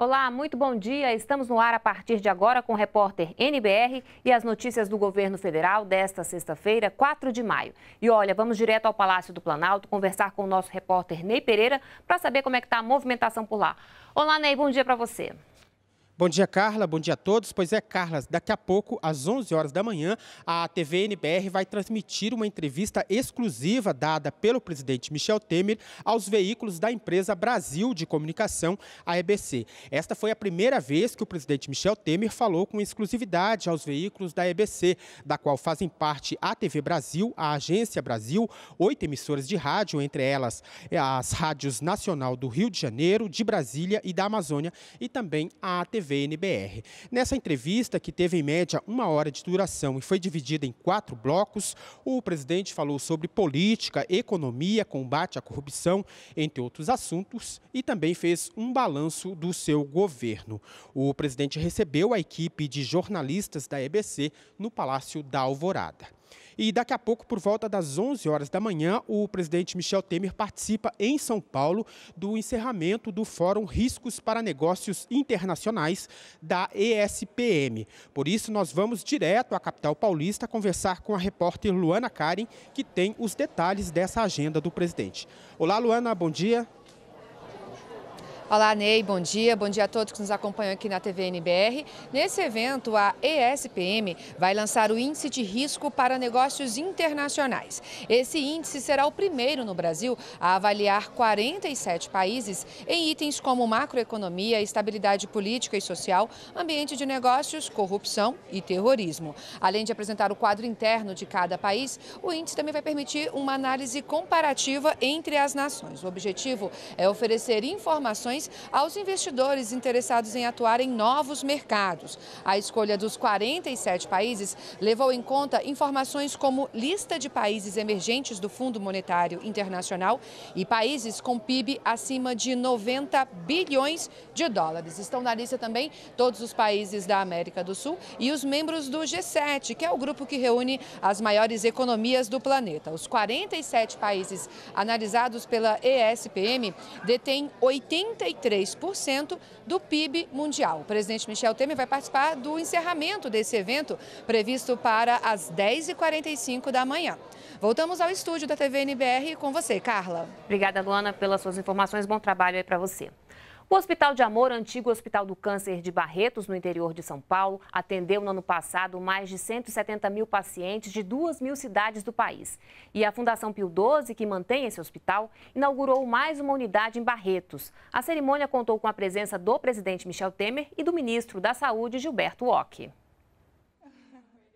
Olá, muito bom dia. Estamos no ar a partir de agora com o repórter NBR e as notícias do governo federal desta sexta-feira, 4 de maio. E olha, vamos direto ao Palácio do Planalto conversar com o nosso repórter Ney Pereira para saber como é que está a movimentação por lá. Olá, Ney, bom dia para você. Bom dia, Carla. Bom dia a todos. Pois é, Carla, daqui a pouco, às 11 horas da manhã, a TV NBR vai transmitir uma entrevista exclusiva dada pelo presidente Michel Temer aos veículos da empresa Brasil de Comunicação, a EBC. Esta foi a primeira vez que o presidente Michel Temer falou com exclusividade aos veículos da EBC, da qual fazem parte a TV Brasil, a Agência Brasil, oito emissoras de rádio, entre elas eh, as rádios Nacional do Rio de Janeiro, de Brasília e da Amazônia, e também a TV Nessa entrevista, que teve em média uma hora de duração e foi dividida em quatro blocos, o presidente falou sobre política, economia, combate à corrupção, entre outros assuntos, e também fez um balanço do seu governo. O presidente recebeu a equipe de jornalistas da EBC no Palácio da Alvorada. E daqui a pouco, por volta das 11 horas da manhã, o presidente Michel Temer participa em São Paulo do encerramento do Fórum Riscos para Negócios Internacionais da ESPM. Por isso, nós vamos direto à capital paulista conversar com a repórter Luana Karen, que tem os detalhes dessa agenda do presidente. Olá, Luana, bom dia. Olá, Ney, bom dia. Bom dia a todos que nos acompanham aqui na TV NBR. Nesse evento, a ESPM vai lançar o Índice de Risco para Negócios Internacionais. Esse índice será o primeiro no Brasil a avaliar 47 países em itens como macroeconomia, estabilidade política e social, ambiente de negócios, corrupção e terrorismo. Além de apresentar o quadro interno de cada país, o índice também vai permitir uma análise comparativa entre as nações. O objetivo é oferecer informações aos investidores interessados em atuar em novos mercados. A escolha dos 47 países levou em conta informações como lista de países emergentes do Fundo Monetário Internacional e países com PIB acima de 90 bilhões de dólares. Estão na lista também todos os países da América do Sul e os membros do G7, que é o grupo que reúne as maiores economias do planeta. Os 47 países analisados pela ESPM detêm 80 33% do PIB mundial. O presidente Michel Temer vai participar do encerramento desse evento, previsto para as 10h45 da manhã. Voltamos ao estúdio da TV NBR com você, Carla. Obrigada, Luana, pelas suas informações. Bom trabalho aí para você. O Hospital de Amor, antigo Hospital do Câncer de Barretos, no interior de São Paulo, atendeu no ano passado mais de 170 mil pacientes de duas mil cidades do país. E a Fundação Pio 12 que mantém esse hospital, inaugurou mais uma unidade em Barretos. A cerimônia contou com a presença do presidente Michel Temer e do ministro da Saúde, Gilberto Ock.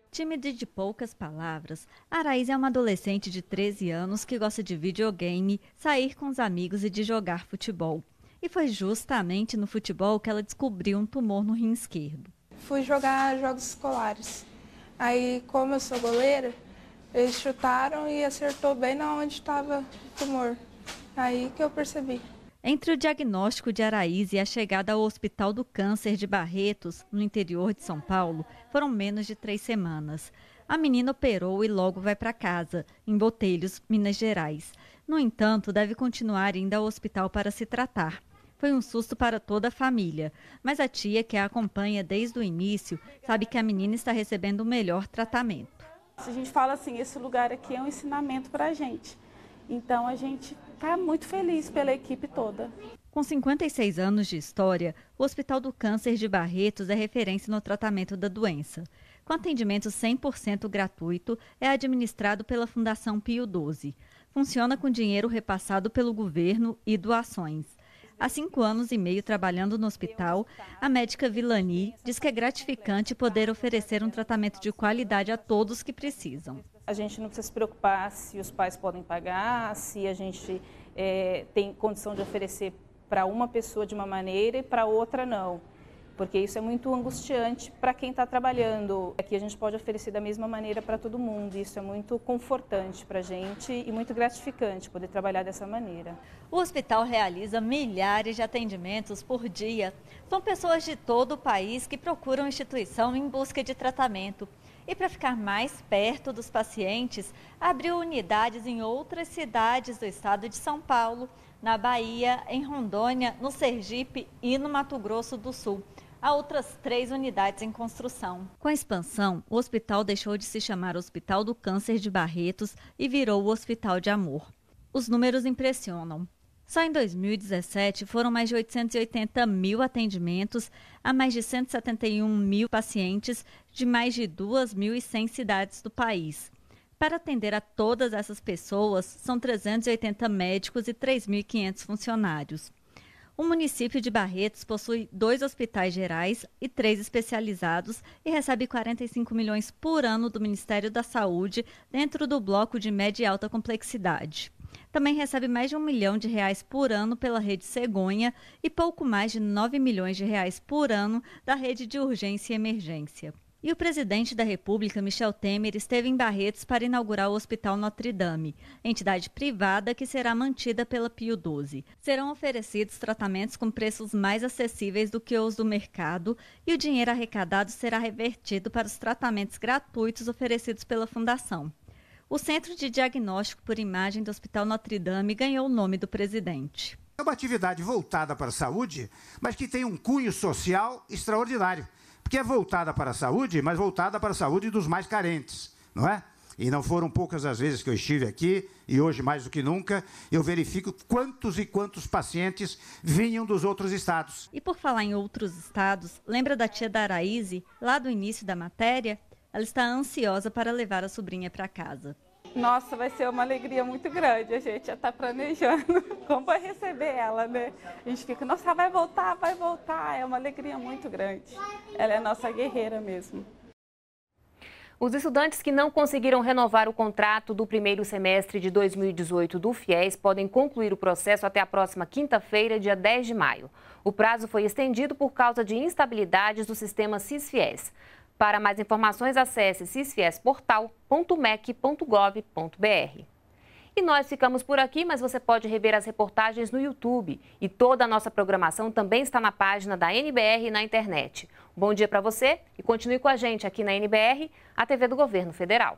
Tímida de poucas palavras, Araís é uma adolescente de 13 anos que gosta de videogame, sair com os amigos e de jogar futebol. E foi justamente no futebol que ela descobriu um tumor no rim esquerdo. Fui jogar jogos escolares. Aí, como eu sou goleira, eles chutaram e acertou bem na onde estava o tumor. Aí que eu percebi. Entre o diagnóstico de Araíz e a chegada ao Hospital do Câncer de Barretos, no interior de São Paulo, foram menos de três semanas. A menina operou e logo vai para casa, em Botelhos, Minas Gerais. No entanto, deve continuar indo ao hospital para se tratar. Foi um susto para toda a família, mas a tia, que a acompanha desde o início, sabe que a menina está recebendo o melhor tratamento. A gente fala assim, esse lugar aqui é um ensinamento para a gente. Então a gente está muito feliz pela equipe toda. Com 56 anos de história, o Hospital do Câncer de Barretos é referência no tratamento da doença. Com atendimento 100% gratuito, é administrado pela Fundação Pio 12. Funciona com dinheiro repassado pelo governo e doações. Há cinco anos e meio trabalhando no hospital, a médica Vilani diz que é gratificante poder oferecer um tratamento de qualidade a todos que precisam. A gente não precisa se preocupar se os pais podem pagar, se a gente é, tem condição de oferecer para uma pessoa de uma maneira e para outra não porque isso é muito angustiante para quem está trabalhando. Aqui a gente pode oferecer da mesma maneira para todo mundo, isso é muito confortante para a gente e muito gratificante poder trabalhar dessa maneira. O hospital realiza milhares de atendimentos por dia. São pessoas de todo o país que procuram a instituição em busca de tratamento. E para ficar mais perto dos pacientes, abriu unidades em outras cidades do estado de São Paulo, na Bahia, em Rondônia, no Sergipe e no Mato Grosso do Sul. Há outras três unidades em construção. Com a expansão, o hospital deixou de se chamar Hospital do Câncer de Barretos e virou o Hospital de Amor. Os números impressionam. Só em 2017 foram mais de 880 mil atendimentos a mais de 171 mil pacientes de mais de 2.100 cidades do país. Para atender a todas essas pessoas, são 380 médicos e 3.500 funcionários. O município de Barretos possui dois hospitais gerais e três especializados e recebe 45 milhões por ano do Ministério da Saúde dentro do bloco de média e alta complexidade. Também recebe mais de um milhão de reais por ano pela rede Cegonha e pouco mais de 9 milhões de reais por ano da rede de urgência e emergência. E o presidente da República, Michel Temer, esteve em Barretos para inaugurar o Hospital Notre Dame, entidade privada que será mantida pela Pio 12. Serão oferecidos tratamentos com preços mais acessíveis do que os do mercado e o dinheiro arrecadado será revertido para os tratamentos gratuitos oferecidos pela Fundação. O Centro de Diagnóstico por Imagem do Hospital Notre Dame ganhou o nome do presidente. É uma atividade voltada para a saúde, mas que tem um cunho social extraordinário porque é voltada para a saúde, mas voltada para a saúde dos mais carentes, não é? E não foram poucas as vezes que eu estive aqui, e hoje mais do que nunca, eu verifico quantos e quantos pacientes vinham dos outros estados. E por falar em outros estados, lembra da tia da lá do início da matéria? Ela está ansiosa para levar a sobrinha para casa. Nossa, vai ser uma alegria muito grande. A gente já está planejando como vai receber ela, né? A gente fica, nossa, vai voltar, vai voltar. É uma alegria muito grande. Ela é nossa guerreira mesmo. Os estudantes que não conseguiram renovar o contrato do primeiro semestre de 2018 do FIES podem concluir o processo até a próxima quinta-feira, dia 10 de maio. O prazo foi estendido por causa de instabilidades do sistema CIS-FIES. Para mais informações, acesse cisfiesportal.mec.gov.br. E nós ficamos por aqui, mas você pode rever as reportagens no YouTube. E toda a nossa programação também está na página da NBR na internet. Bom dia para você e continue com a gente aqui na NBR, a TV do Governo Federal.